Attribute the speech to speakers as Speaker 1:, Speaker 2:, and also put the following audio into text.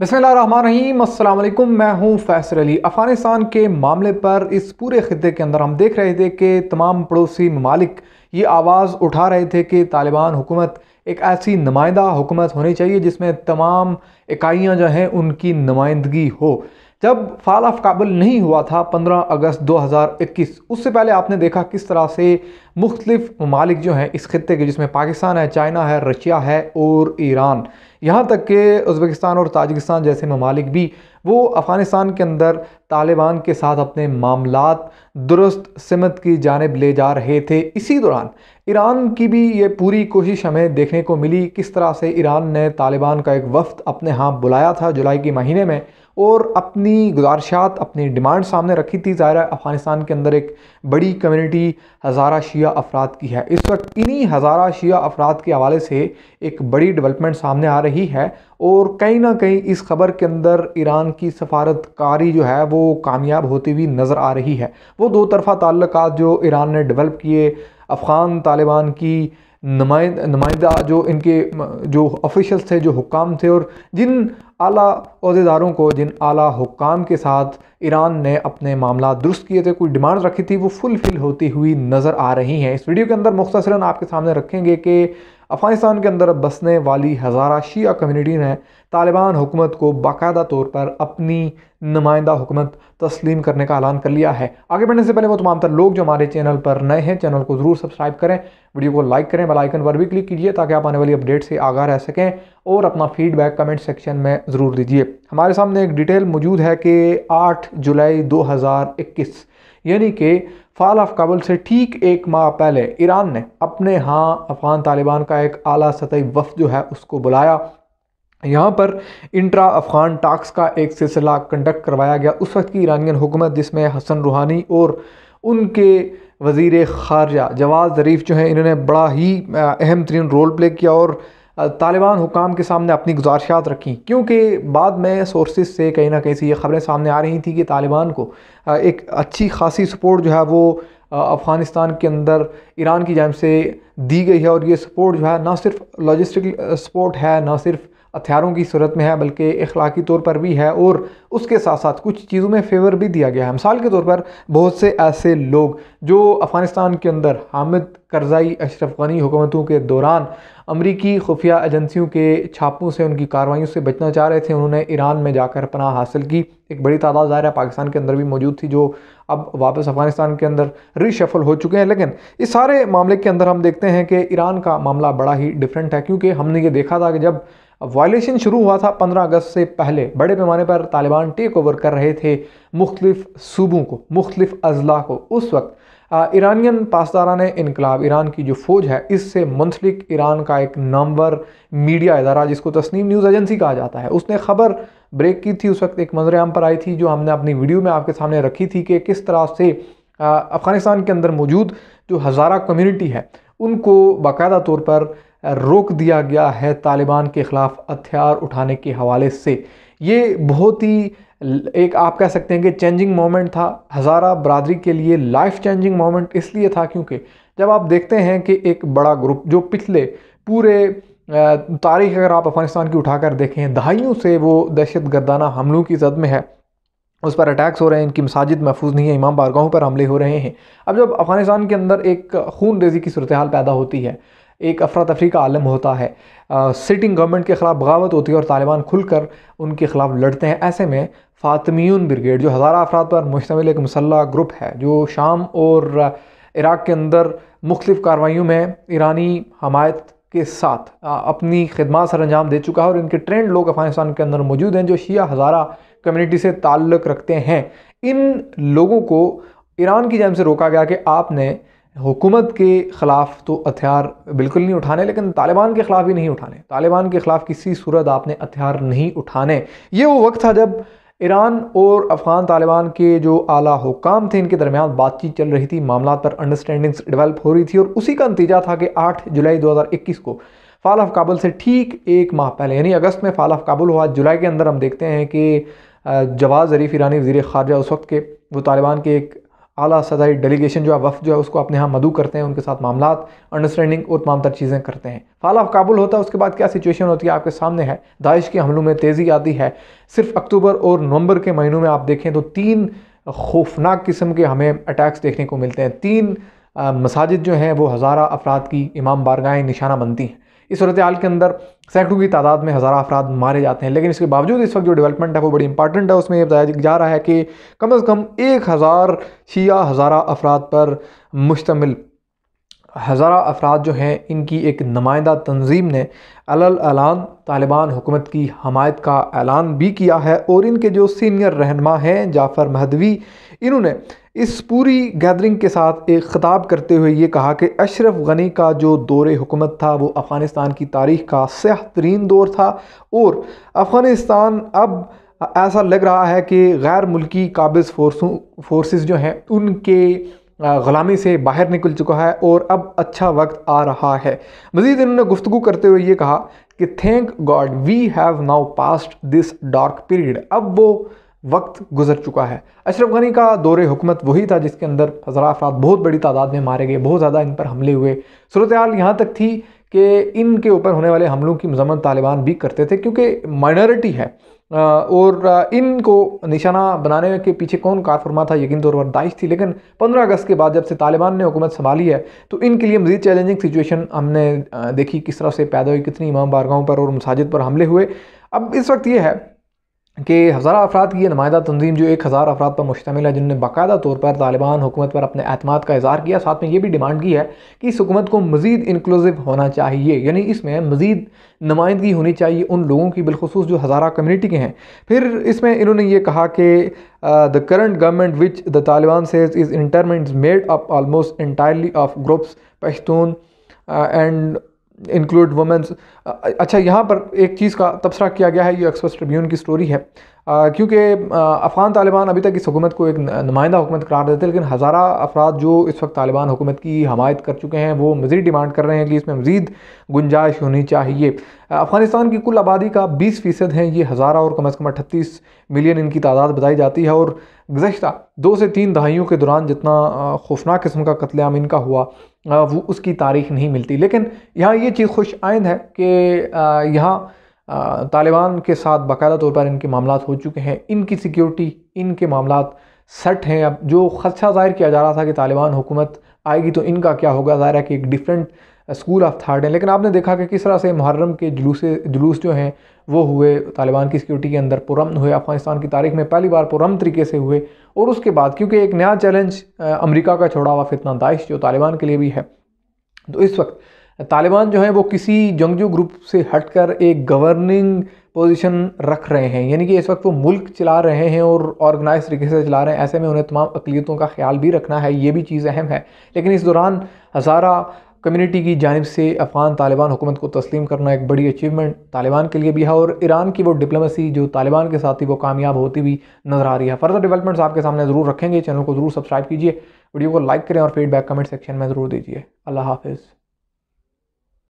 Speaker 1: बसमीम अल्लाम मैं हूँ फैसल अली अफ़गानिस्तान के मामले पर इस पूरे खत्े के अंदर हम देख रहे थे कि तमाम पड़ोसी ममालिक ये आवाज़ उठा रहे थे कि तालिबान हुकूमत एक ऐसी नुमाइंदा हुकूमत होनी चाहिए जिसमें तमाम इकाइयाँ जो हैं उनकी नुमाइंदगी हो जब फाल ऑफ काबुल नहीं हुआ था 15 अगस्त 2021 उससे पहले आपने देखा किस तरह से मुख्तलिफ ममालिक जो हैं इस खत्े के जिसमें पाकिस्तान है चाइना है रशिया है और ईरान यहाँ तक के उज़्बेकिस्तान और ताजिकिस्तान जैसे ममालिक भी वो अफ़गानिस्तान के अंदर तालिबान के साथ अपने मामला दुरुस्त सिमत की जानब ले जा रहे थे इसी दौरान ईरान की भी ये पूरी कोशिश हमें देखने को मिली किस तरह से ईरान ने तालिबान का एक वफ्त अपने हाथ बुलाया था जुलाई के महीने में और अपनी गुजारिशात अपनी डिमांड सामने रखी थी ज़ाहिर अफ़गानिस्तान के अंदर एक बड़ी कम्युनिटी हज़ारा शिया अफराद की है इस वक्त इन्हीं हज़ारा शिया अफराद के हवाले से एक बड़ी डेवलपमेंट सामने आ रही है और कहीं ना कहीं इस खबर के अंदर ईरान की सफारतकारी जो है वो कामयाब होती हुई नज़र आ रही है वो दो तरफ़ा ताल्लक जो ईरान ने डेवलप किए अफ़गान तालिबान की नुमाइंद नुमाइंदा जो इनके जो ऑफिशल्स थे जो हुकाम थे और जिन आला को जिन आला हुकाम के साथ ईरान ने अपने मामला दुरुस्त किए थे कोई डिमांड रखी थी वो फुलफिल होती हुई नज़र आ रही हैं इस वीडियो के अंदर मुख्तरा आपके सामने रखेंगे कि अफगानिस्तान के अंदर बसने वाली हज़ारा शिया कम्युनिटी ने तालिबान हुकूमत को बाकायदा तौर पर अपनी नुमाइंदा हुकूमत तस्लीम करने का ऐलान कर लिया है आगे बढ़ने से पहले वो तमाम तर लोग जो हमारे चैनल पर नए हैं चैनल को ज़रूर सब्सक्राइब करें वीडियो को लाइक करें बेलाइकन पर भी क्लिक कीजिए ताकि आप आने वाली अपडेट से आगा रह सकें और अपना फीडबैक कमेंट सेक्शन में ज़रूर दीजिए हमारे सामने एक डिटेल मौजूद है कि 8 जुलाई 2021 यानी कि फाल ऑफ काबुल से ठीक एक माह पहले ईरान ने अपने यहाँ अफ़गान तालिबान का एक आला सतही वफ जो है उसको बुलाया यहाँ पर इंट्रा अफ़गान टास्क का एक सिलसिला कंडक्ट करवाया गया उस वक्त की ईरानियन हुकूमत जिसमें हसन रूहानी और उनके वज़ी ख़ारजा जवाद ज़रीफ़ जो हैं इन्होंने बड़ा ही अहम तरीन रोल प्ले किया और तालिबान हुकाम के सामने अपनी गुजारिशात रखी क्योंकि बाद में सोर्सेज से कहीं ना कहीं से ये ख़बरें सामने आ रही थी कि तालिबान को एक अच्छी खासी सपोर्ट जो है वो अफ़गानिस्तान के अंदर ईरान की जानब से दी गई है और ये सपोर्ट जो है ना सिर्फ लॉजिस्टिक सपोर्ट है ना सिर्फ हथियारों की सूरत में है बल्कि अखलाकी तौर पर भी है और उसके साथ साथ कुछ चीज़ों में फेवर भी दिया गया है मिसाल के तौर पर बहुत से ऐसे लोग जो अफ़गानिस्तान के अंदर हामिद करजाई अशरफ गनी हुकूमतों के दौरान अमरीकी खुफिया एजेंसियों के छापों से उनकी कार्रवाइयों से बचना चाह रहे थे उन्होंने ईरान में जाकर पनाह हासिल की एक बड़ी तादाद ज़ाहिर है पाकिस्तान के अंदर भी मौजूद थी जो अब वापस अफगानिस्तान के अंदर रिशफल हो चुके हैं लेकिन इस सारे मामले के अंदर हम देखते हैं कि ईरान का मामला बड़ा ही डिफरेंट है क्योंकि हमने ये देखा था कि जब अब वायलेशन शुरू हुआ था 15 अगस्त से पहले बड़े पैमाने पर तालिबान टेक ओवर कर रहे थे मुख्तफ सूबों को मुख्तफ अजला को उस वक्त ईरानियन पासदारान इनकलाब ईरान की जो फ़ौज है इससे मुंसलिक ईरान का एक नामवर मीडिया इदारा जिसको तस्नीम न्यूज़ एजेंसी कहा जाता है उसने खबर ब्रेक की थी उस वक्त एक मंजर आम पर आई थी जो हमने अपनी वीडियो में आपके सामने रखी थी कि किस तरह से अफ़गानिस्तान के अंदर मौजूद जो हज़ारा कम्यूनिटी है उनको बाकायदा तौर पर रोक दिया गया है तालिबान के ख़िलाफ़ हथियार उठाने के हवाले से ये बहुत ही एक आप कह सकते हैं कि चेंजिंग मोमेंट था हज़ारा बरदरी के लिए लाइफ चेंजिंग मोमेंट इसलिए था क्योंकि जब आप देखते हैं कि एक बड़ा ग्रुप जो पिछले पूरे तारीख अगर आप अफ़गानिस्तान की उठाकर देखें दहाइयों से वो दहशत गर्दाना हमलों की जद में है उस पर अटैक्स हो रहे हैं इनकी मसाजिद महफूज नहीं है इमाम बारगाहों पर हमले हो रहे हैं अब जब अफ़गानिस्तान के अंदर एक खून रेजी की सूरत हाल पैदा होती है एक अफरा तफरी का आलम होता है सिटिंग गवर्नमेंट के ख़िलाफ़ बगावत होती है और तालिबान खुलकर उनके ख़िलाफ़ लड़ते हैं ऐसे में फ़ातमीन ब्रिगेड जो हज़ारा अफराद पर मुश्तमिल एक मसल्ला ग्रुप है जो शाम और इराक़ के अंदर मुख्तफ कार्रवाइयों में ईरानी हमायत के साथ अपनी खदमात सर अंजाम दे चुका है और इनके ट्रेंड लोग अफगानिस्तान के अंदर मौजूद हैं जो शिया हज़ारा कम्यूनिटी से ताल्लुक़ रखते हैं इन लोगों को ईरान की जैम से रोका गया कि आपने हुकूमत के ख़िलाफ़ तो हथियार बिल्कुल नहीं उठाने लेकिन तालिबान के ख़िलाफ़ भी नहीं उठाने तालिबान के ख़िलाफ़ किसी सूरत आपने हथियार नहीं उठाने ये वो वक्त था जब ईरान और अफ़गान तालिबान के जो आला हुकाम थे इनके दरमियान बातचीत चल रही थी मामला पर अंडरस्टैंडिंग्स डेवलप हो रही थी और उसी का नतीजा था कि आठ जुलाई दो हज़ार इक्कीस को फाल ऑफ काबुल से ठीक एक माह पहले यानी अगस्त में फाल ऑफ काबुल हुआ जुलाई के अंदर हम देखते हैं कि जवाज़ ज़रीफ ईरानी वजी ख़ारजा उस वक्त के वो तालिबान के एक आला सदाई डेलीगेशन जो है वफ जो है उसको अपने यहाँ मदू करते हैं उनके साथ मामला अंडरस्टैंडिंग और तमाम तर चीज़ें करते हैं फाला काबुल होता है उसके बाद क्या सिचुएशन होती है आपके सामने है दाइश के हमलों में तेज़ी आती है सिर्फ अक्टूबर और नवंबर के महीनों में आप देखें तो तीन खौफनाक किस्म के हमें अटैक्स देखने को मिलते हैं तीन मसाजिद जो हैं वो हज़ारा अफराद की इमाम बारगाहें निशाना बनती हैं इस सूरत हाल के अंदर सैकड़ों की तादाद में हज़ारों अफराद मारे जाते हैं लेकिन इसके बावजूद इस वक्त जो डेवलपमेंट है वो बड़ी इंपॉर्टेंट है उसमें यह बताया जा रहा है कि कम अज़ कम एक हज़ार शिया हज़ारा अफराद पर मुश्तमिल हज़ारा अफराद जो हैं इनकी एक नुमाइंदा तंजीम ने अलान तालिबान हुकूमत की हमायत का ऐलान भी किया है और इनके जो सीनियर रहनमा हैं जाफ़र महदवी इन्होंने इस पूरी गैदरिंग के साथ एक खताब करते हुए ये कहा कि अशरफ गनी का जो दौर हुकूमत था वो अफ़गानिस्तान की तारीख़ का सह तरीन दौर था और अफ़गानिस्तान अब ऐसा लग रहा है कि गैर मुल्की काबिज़ फोर्सों फोर्सेस जो हैं उनके ग़ुलामी से बाहर निकल चुका है और अब अच्छा वक्त आ रहा है मज़ीद इन्होंने गुफ्तु करते हुए ये कहा कि thank God we have now passed this dark period अब वो वक्त गुजर चुका है अशरफ गनी का दौर हुकूमत वही था जिसके अंदर हज़ारा अफराद बहुत बड़ी तादाद में मारे गए बहुत ज़्यादा इन पर हमले हुए सूरत हाल यहाँ तक थी कि इनके ऊपर होने वाले हमलों की मजम्मत तालिबान भी करते थे क्योंकि माइनॉरिटी है और इनको निशाना बनाने के पीछे कौन कारफरमा था यकीन तौर पर दाइश थी लेकिन 15 अगस्त के बाद जब से तालिबान ने हुकूमत संभाली है तो इनके लिए मजीद चैलेंजिंग सिचुएशन हमने देखी किस तरह से पैदा हुई कितनी इमाम बारगाहों पर और मसाजिद पर हमले हुए अब इस वक्त ये है कि हज़ार अफराद की नुमाइंदा तंजीम जो एक हज़ार अफराद पर मुश्तमिल है जिनने बाकायदा तौर पर तालिबान हुकूमत पर अपने अहतमाद का इजहार किया साथ में ये भी डिमांड की है कि इस हुकूमत को मज़ीद इंक्लूसिव होना चाहिए यानी इसमें मज़ीद नुमाइंदगी होनी चाहिए उन लोगों की बिलखसूस जो हज़ारा कम्यूनिटी के हैं फिर इसमें इन्होंने ये कहा कि the current government which the Taliban says is interim made up almost entirely of groups Pashtun and include womens अच्छा यहाँ पर एक चीज़ का तबसरा किया गया है ये एक्सप्रेस ट्रिब्यून की स्टोरी है क्योंकि अफ़गान तालिबान अभी तक इस हुकूमत को एक नुमाइंदा हुकूमत करार देते हैं लेकिन हज़ारा अफराद जो इस वक्त तालिबान हुकूमत की हमायत कर चुके हैं वो मज़ीद डिमांड कर रहे हैं कि इसमें मज़ीद गुंजाइश होनी चाहिए अफ़गानिस्तान की कुल आबादी का बीस फ़ीसद हैं ये हज़ारा और कम अज़ कम अट्ठतीस मिलियन इनकी तादाद बताई जाती है और गुजशत दो से तीन दहाइयों के दौरान जितना खौफनाक किस्म का कत्लेम इनका हुआ वो उसकी तारीख नहीं मिलती लेकिन यहाँ ये चीज़ खुश आइंद है कि यहाँ तालिबान के साथ बाकायदा तौर पर इनके मामला हो चुके हैं इनकी सिक्योरिटी इनके मामला सट हैं अब जो खदशा जाहिर किया जा रहा था कि तालिबान हुकूमत आएगी तो इनका क्या होगा ज़ाहिर है कि एक डिफरेंट स्कूल ऑफ थाट है लेकिन आपने देखा कि किस तरह से मुहर्रम के जुलूस जुलूस जो हैं वो हुए तालिबान की सिक्योरिटी के अंदर पुरम हुए अफगानिस्तान की तारीख में पहली बार पुरम तरीके से हुए और उसके बाद क्योंकि एक नया चैलेंज अमरीका का छोड़ा हुआ फितना दाइश जो तालिबान के लिए भी है तो इस वक्त तालिबान जो है वो किसी जंगजू ग्रुप से हटकर एक गवर्निंग पोजीशन रख रहे हैं यानी कि इस वक्त वो मुल्क चला रहे हैं और ऑर्गेनाइज तरीके से चला रहे हैं ऐसे में उन्हें तमाम अकलीतों का ख्याल भी रखना है ये भी चीज़ अहम है लेकिन इस दौरान हज़ारा कम्युनिटी की जानब से अफ़गान तालिबान हुकूमत को तस्लीम करना एक बड़ी अचीवमेंट तालिबान के लिए भी है और ईरान की वो डिप्लोमेसी जो तालिबान के साथ ही वो कामयाब होती हुई नज़र आ रही है फर्दर डेवलपमेंट्स आपके सामने ज़रूर रखेंगे चैनल को ज़रूर सब्सक्राइब कीजिए वीडियो को लाइक करें और फीडबैक कमेंट सेक्शन में ज़रूर दीजिए अल्लाह हाफिज़